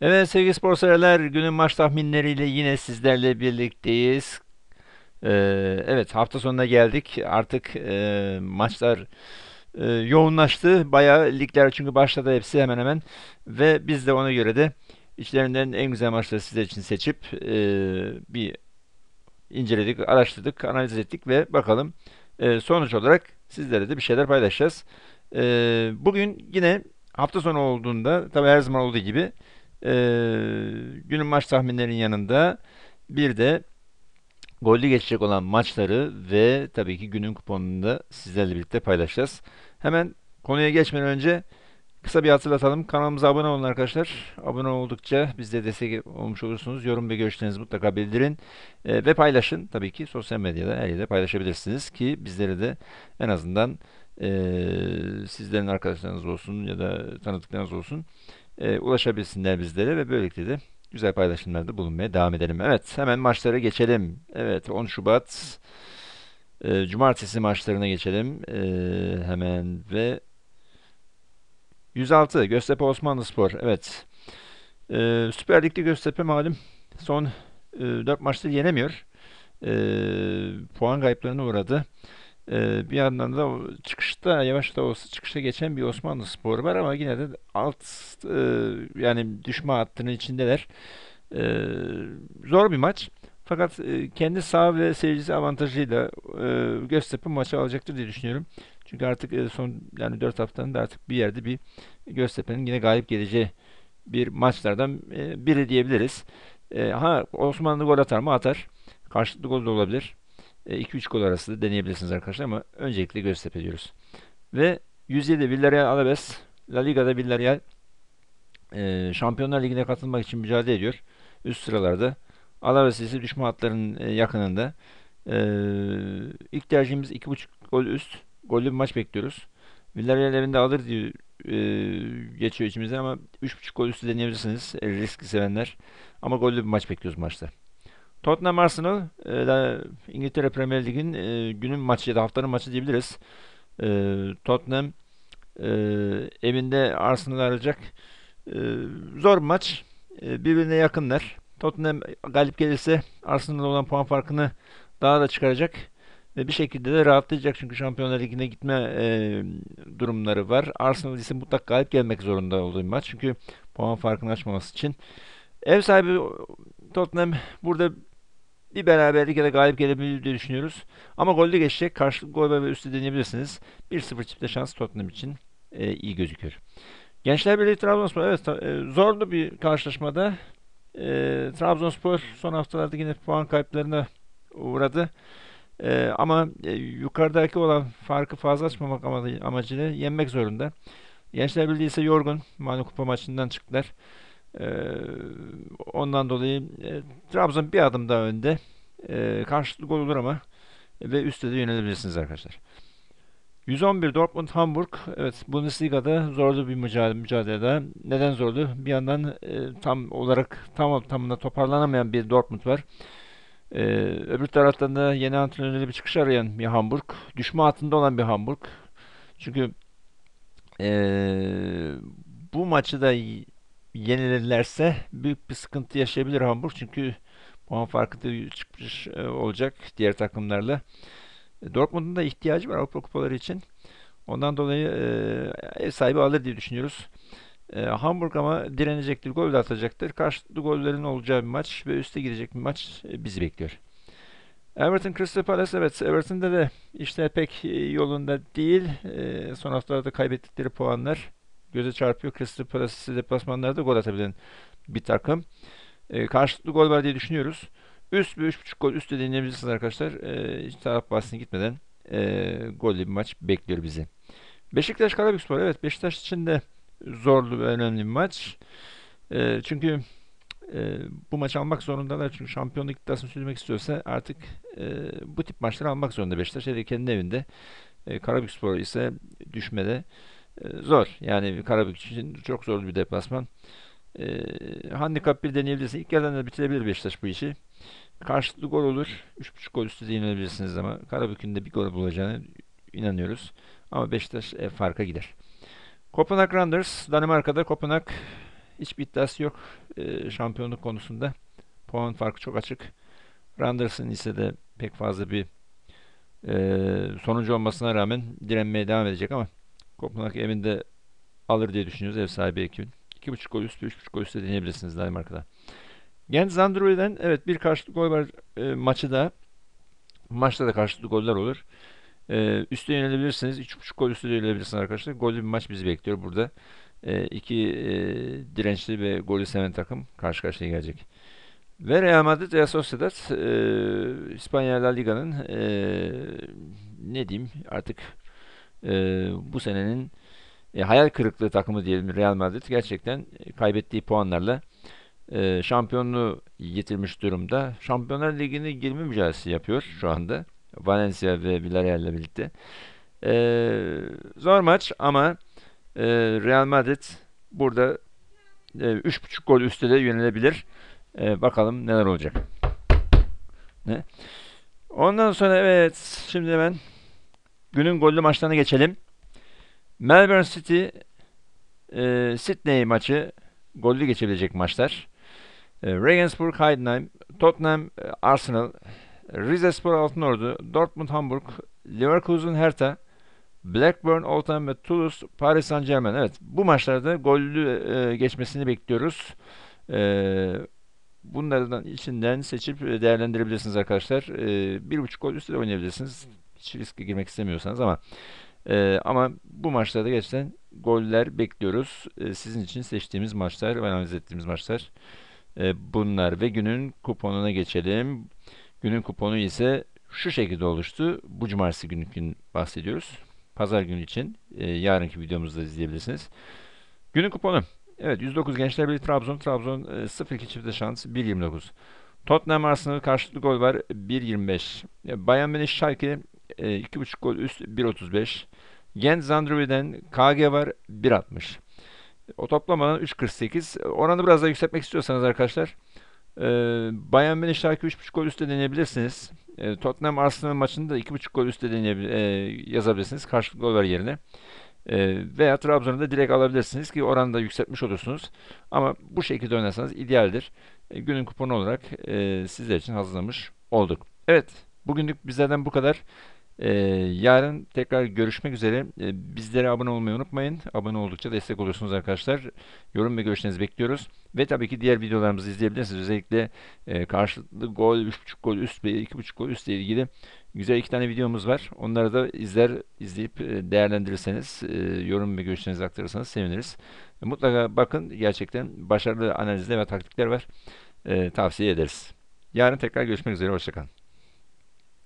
Evet sevgili spor severler günün maç tahminleriyle yine sizlerle birlikteyiz. Ee, evet hafta sonuna geldik. Artık e, maçlar e, yoğunlaştı. Bayağı ligler çünkü başladı hepsi hemen hemen. Ve biz de ona göre de içlerinden en güzel maçları sizler için seçip e, bir inceledik, araştırdık, analiz ettik ve bakalım e, sonuç olarak sizlere de bir şeyler paylaşacağız. E, bugün yine hafta sonu olduğunda tabi her zaman olduğu gibi e, günün maç tahminlerinin yanında bir de gollü geçecek olan maçları ve tabii ki günün kuponunu da sizlerle birlikte paylaşacağız. Hemen konuya geçmeden önce kısa bir hatırlatalım. Kanalımıza abone olun arkadaşlar. Abone oldukça biz destek olmuş olursunuz. Yorum ve görüşlerinizi mutlaka bildirin e, ve paylaşın. Tabii ki sosyal medyada her yerde paylaşabilirsiniz ki bizleri de en azından e, sizlerin arkadaşlarınız olsun ya da tanıdıklarınız olsun e, ulaşabilsinler bizlere ve böylelikle de güzel paylaşımlarda bulunmaya devam edelim. Evet hemen maçlara geçelim. Evet 10 Şubat e, Cumartesi maçlarına geçelim e, hemen ve 106 Göztepe Osmanlı Spor. Evet e, Süper Lig'de Göztepe malum son e, 4 maçta yenemiyor. E, puan kayıplarına uğradı. Ee, bir yandan da çıkışta yavaş da olsa çıkışa geçen bir Osmanlı sporu var ama yine de alt e, yani düşme hattının içindeler. Ee, zor bir maç. Fakat e, kendi sağ ve seyircisi avantajıyla e, Göztepe maçı alacaktır diye düşünüyorum. Çünkü artık son yani 4 haftanın da artık bir yerde bir Göztepe'nin yine galip geleceği bir maçlardan biri diyebiliriz. ha Osmanlı gol atar mı? Atar. Karşılıklı gol de olabilir. 2-3 e, gol arasında deneyebilirsiniz arkadaşlar ama öncelikle Göztepe diyoruz. Ve 107 Villarreal Alaves. La Liga'da Villarreal e, Şampiyonlar Ligi'ne katılmak için mücadele ediyor. Üst sıralarda. Alaves ise düşme hatlarının e, yakınında. E, ilk tercihimiz 2.5 gol üst. Gollü bir maç bekliyoruz. Villarreal evinde alır diye e, geçiyor içimizden ama 3.5 gol üstü deneyebilirsiniz. E, riski sevenler. Ama gollü bir maç bekliyoruz maçta. Tottenham Arsenal e, İngiltere Premier Lig'in e, günün maçı ya da haftanın maçı diyebiliriz. E, Tottenham e, evinde Arsenal'ı arayacak. E, zor bir maç. E, birbirine yakınlar. Tottenham galip gelirse Arsenal'da olan puan farkını daha da çıkaracak ve bir şekilde de rahatlayacak çünkü Şampiyonlar Ligi'ne gitme e, durumları var. Arsenal ise mutlak galip gelmek zorunda olduğu bir maç çünkü puan farkını açmaması için. Ev sahibi Tottenham burada bir beraberlik ya da galip gelebilir diye düşünüyoruz. Ama golde geçecek. Karşılık gol ve üstü deneyebilirsiniz. 1-0 çifte şans Tottenham için e, iyi gözüküyor. Gençler Birliği Trabzonspor evet e, zorlu bir karşılaşmada. E, Trabzonspor son haftalarda yine puan kayıplarına uğradı. E, ama e, yukarıdaki olan farkı fazla açmamak amacıyla yenmek zorunda. Gençler Birliği ise yorgun. Manu Kupa maçından çıktılar. E, ondan dolayı e, Trabzon bir adım daha önde. E, karşılıklı gol olur ama e, ve üstte de yönelebilirsiniz arkadaşlar. 111 Dortmund Hamburg. Evet Bundesliga'da zorlu bir mücadele, mücadelede. Neden zorlu? Bir yandan e, tam olarak tam tamına toparlanamayan bir Dortmund var. E, öbür taraftan da yeni antrenörle bir çıkış arayan bir Hamburg. Düşme hattında olan bir Hamburg. Çünkü e, bu maçı da yenilirlerse büyük bir sıkıntı yaşayabilir Hamburg. Çünkü puan farkı da çıkmış e, olacak diğer takımlarla. E, Dortmund'un da ihtiyacı var Avrupa kupaları için. Ondan dolayı e, ev sahibi alır diye düşünüyoruz. Hamburg ama direnecektir, gol de atacaktır. Karşılıklı gollerin olacağı bir maç ve üste gidecek bir maç bizi bekliyor. Everton Crystal Palace evet Everton'da da işte pek yolunda değil. son haftalarda kaybettikleri puanlar göze çarpıyor. Crystal Palace'i deplasmanlarda gol atabilen bir takım. E, karşılıklı gol var düşünüyoruz. Üst bir 3.5 gol üst de arkadaşlar. E, hiç taraf bahsine gitmeden e, gollü bir maç bekliyor bizi. Beşiktaş Karabükspor evet Beşiktaş için de zorlu ve önemli bir maç. E, çünkü e, bu maç almak zorundalar. Çünkü şampiyonluk iddiasını sürmek istiyorsa artık e, bu tip maçları almak zorunda Beşiktaş. Hele kendi evinde. E, Karabükspor ise düşmede. Ee, zor. Yani Karabük için çok zorlu bir deplasman. E, handikap 1 deneyebilirsiniz. ilk yerden de bitirebilir Beşiktaş bu işi. Karşılıklı gol olur. 3.5 gol üstü de yenilebilirsiniz ama Karabük'ün de bir gol bulacağını inanıyoruz. Ama Beşiktaş e, farka gider. Kopenhag Randers Danimarka'da Kopenhag hiçbir iddiası yok e, şampiyonluk konusunda. Puan farkı çok açık. Randers'ın ise de pek fazla bir e, sonucu olmasına rağmen direnmeye devam edecek ama Kopenhag evinde alır diye düşünüyoruz. Ev sahibi ekibin. 2.5 gol üstü, 3.5 gol üstü deneyebilirsiniz Danimarka'da. Gens Andrew'den evet bir karşılıklı gol var e, maçı da. Maçta da karşılıklı goller olur. E, üstü yönelebilirsiniz. 3.5 gol üstü de yönelebilirsiniz arkadaşlar. Gollü bir maç bizi bekliyor burada. E, iki e, dirençli ve golü seven takım karşı karşıya gelecek. Ve Real Madrid Real Sociedad e, İspanya La Liga'nın e, ne diyeyim artık e, bu senenin e, hayal kırıklığı takımı diyelim Real Madrid gerçekten e, kaybettiği puanlarla e, şampiyonluğu yitirmiş durumda. Şampiyonlar Ligi'ni girme mücadelesi yapıyor şu anda. Valencia ve Villarreal ile birlikte. E, zor maç ama e, Real Madrid burada e, 3.5 gol üstüde yönelebilir. E, bakalım neler olacak. Ne? Ondan sonra evet şimdi ben Günün gollü maçlarına geçelim. Melbourne City e, Sydney maçı gollü geçebilecek maçlar. E, Regensburg Heidenheim, Tottenham e, Arsenal, Rize Spor Altınordu, Dortmund Hamburg, Leverkusen Hertha, Blackburn, Oldham ve Toulouse, Paris Saint Germain. Evet bu maçlarda gollü e, geçmesini bekliyoruz. E, bunlardan içinden seçip e, değerlendirebilirsiniz arkadaşlar. E, bir buçuk gol üstü de oynayabilirsiniz hiç riske girmek istemiyorsanız ama e, ama bu maçlarda gerçekten goller bekliyoruz. E, sizin için seçtiğimiz maçlar ve analiz ettiğimiz maçlar e, bunlar ve günün kuponuna geçelim. Günün kuponu ise şu şekilde oluştu. Bu cumartesi günü bahsediyoruz. Pazar günü için e, yarınki videomuzda izleyebilirsiniz. Günün kuponu. Evet 109 Gençler Birliği Trabzon. Trabzon e, 0-2 çifte şans 1-29. Tottenham Arsenal karşılıklı gol var 1-25. E, Bayern Münih Schalke e, 2.5 gol üst 1.35. Gent Zandrovi'den KG var 1.60. O toplamadan 3.48. Oranı biraz daha yükseltmek istiyorsanız arkadaşlar e, Bayern Münih Şarkı 3.5 gol üstte deneyebilirsiniz. E, Tottenham Arsenal maçını da 2.5 gol üstte deneyebil- e, yazabilirsiniz. Karşılıklı gol ver yerine. E, veya Trabzon'u da direkt alabilirsiniz ki oranı da yükseltmiş olursunuz. Ama bu şekilde oynarsanız idealdir. E, günün kuponu olarak e, sizler için hazırlamış olduk. Evet bugünlük bizlerden bu kadar. Ee, yarın tekrar görüşmek üzere. Ee, bizlere abone olmayı unutmayın. Abone oldukça destek olursunuz arkadaşlar. Yorum ve görüşlerinizi bekliyoruz. Ve tabii ki diğer videolarımızı izleyebilirsiniz. Özellikle e, karşılıklı gol, 3.5 gol, üst ve 2.5 gol üstle ilgili güzel iki tane videomuz var. Onları da izler izleyip e, değerlendirirseniz, e, yorum ve görüşlerinizi aktarırsanız seviniriz. Mutlaka bakın gerçekten başarılı analizler ve taktikler var. E, tavsiye ederiz. Yarın tekrar görüşmek üzere. Hoşçakalın.